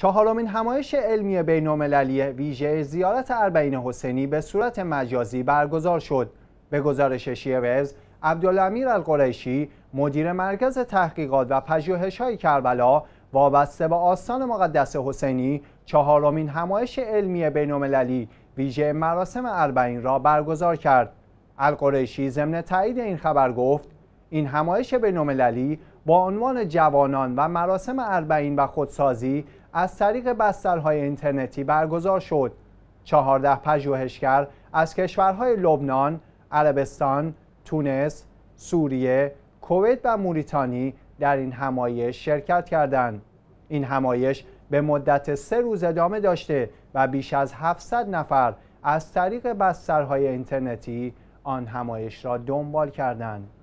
چهارمین همایش علمی بین‌المللی ویژه زیارت اربعین حسینی به صورت مجازی برگزار شد. به گزارش شیرز، عبدالامیر القریشی، مدیر مرکز تحقیقات و پژوهش‌های کربلا، وابسته به آستان مقدس حسینی، چهارمین همایش علمی بین‌المللی ویژه مراسم اربعین را برگزار کرد. القریشی ضمن تایید این خبر گفت: این همایش بین‌المللی با عنوان جوانان و مراسم اربعین و خودسازی از طریق بسترهای اینترنتی برگزار شد. چهارده پژوهشگر از کشورهای لبنان، عربستان، تونس، سوریه، کویت و موریتانی در این همایش شرکت کردند. این همایش به مدت سه روز ادامه داشته و بیش از 700 نفر از طریق بسترهای اینترنتی آن همایش را دنبال کردند.